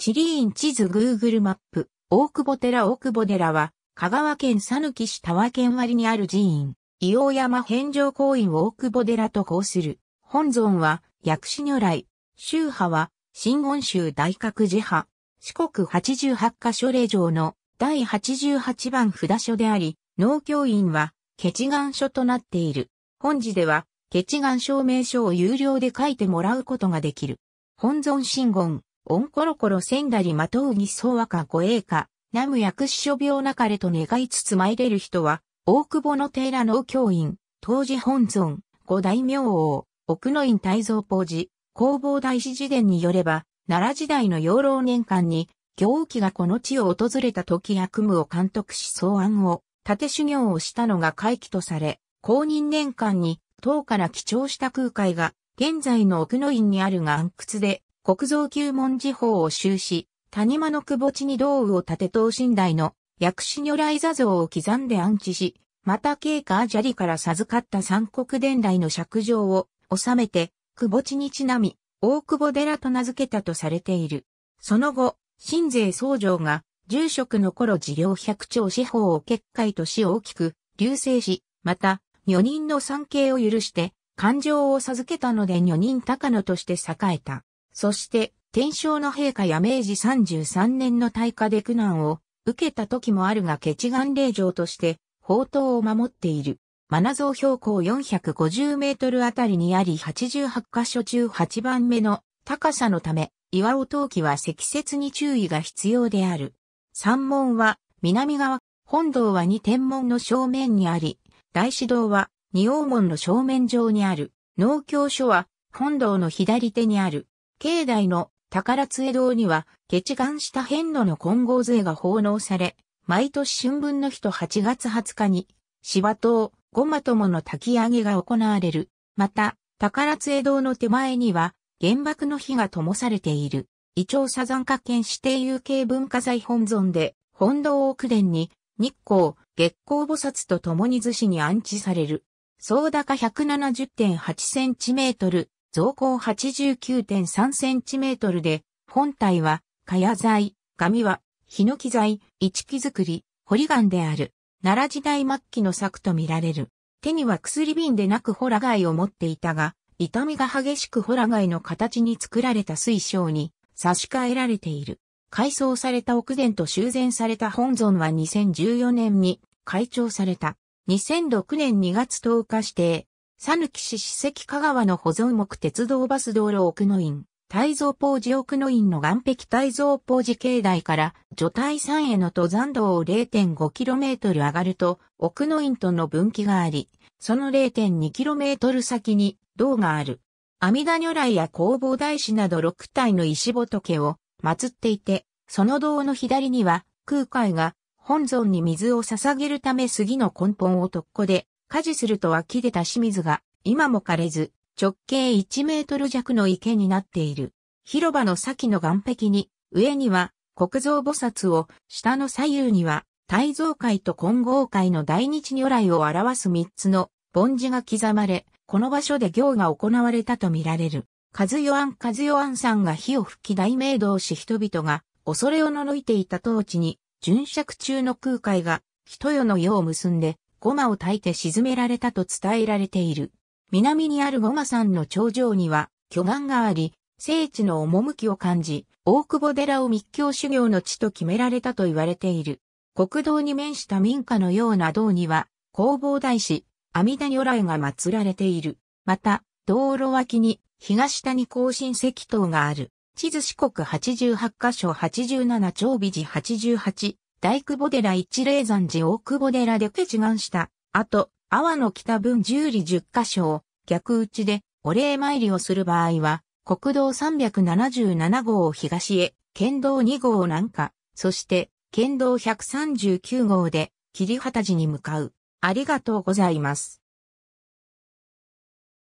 地理院地図 Google マップ、大久保寺大久保寺は、香川県佐抜市田和県割にある寺院、伊王山返上公院大久保寺と号する。本尊は、薬師如来、宗派は、新言宗大覚寺派、四国八十八箇所霊場の第八十八番札所であり、農協院は、決願書となっている。本寺では、決願証明書を有料で書いてもらうことができる。本尊真言、オンコロコロせんだりまとうぎそう和歌護衛歌、ナム薬師書病なかれと願いつつ参れる人は、大久保の寺の教員、当時本尊、五大明王、奥の院大蔵法寺、弘法大師寺伝によれば、奈良時代の養老年間に、行基がこの地を訪れた時役務を監督し草案を、縦修行をしたのが回帰とされ、公認年間に、唐から帰重した空海が、現在の奥の院にあるが暗屈で、国造九門寺法を修し、谷間の窪地に道具を建て等身大の薬師如来座像を刻んで安置し、また経慶華砂利から授かった三国伝来の釈状を収めて、窪地にちなみ、大久保寺と名付けたとされている。その後、新税僧正が、住職の頃事業百兆司法を結界とし大きく、流星し、また、女人の参詣を許して、感情を授けたので女人高野として栄えた。そして、天正の陛下や明治33年の大火で苦難を受けた時もあるが、血眼霊場として、宝刀を守っている。マナ像標高450メートルあたりにあり88箇所中8番目の高さのため、岩尾陶器は積雪に注意が必要である。山門は南側、本堂は二天門の正面にあり、大師堂は二王門の正面上にある。農協所は本堂の左手にある。境内の宝津江堂には、決願した遍路の金剛杖が奉納され、毎年春分の日と8月20日に、芝島、ごまともの炊き上げが行われる。また、宝津江堂の手前には、原爆の火が灯されている。伊調佐山サザン県指定有形文化財本尊で、本堂奥殿に、日光、月光菩薩と共に図司に安置される。総高170.8センチメートル、造高 89.3cm で、本体は、や材、紙は、キ材、一木作り、ガ岩である。奈良時代末期の作と見られる。手には薬瓶でなくホラ貝を持っていたが、痛みが激しくホラ貝の形に作られた水晶に差し替えられている。改装された奥殿と修繕された本尊は2014年に改調された。2006年2月10日指定、さぬき市史跡香川の保存目鉄道バス道路奥の院、大蔵法寺奥の院の岸壁大蔵法寺境内から除体山への登山道を 0.5km 上がると奥の院との分岐があり、その 0.2km 先に道がある。阿弥陀如来や弘法大師など6体の石仏を祀っていて、その道の左には空海が本尊に水を捧げるため杉の根本を特攻で火事すると湧き出た清水が、今も枯れず、直径1メートル弱の池になっている。広場の先の岸壁に、上には国蔵菩薩を、下の左右には、大蔵会と金剛会の大日如来を表す三つの凡字が刻まれ、この場所で行が行われたとみられる。カズヨアン・カズヨアンさんが火を吹き大名同士人々が恐れをののいていた当地に、巡釈中の空海が、人世の世を結んで、ゴマを焚いて沈められたと伝えられている。南にあるゴマ山の頂上には巨岩があり、聖地の趣を感じ、大久保寺を密教修行の地と決められたと言われている。国道に面した民家のような道には、弘法大師、阿弥陀如来が祀られている。また、道路脇に東谷甲信石塔がある。地図四国88箇所87長尾寺88、大久保寺一霊山寺大久保寺で決願した。あと、阿波の北分十里十箇所を逆打ちでお礼参りをする場合は、国道377号を東へ、県道2号を南下、そして県道139号で切畑寺に向かう。ありがとうございます。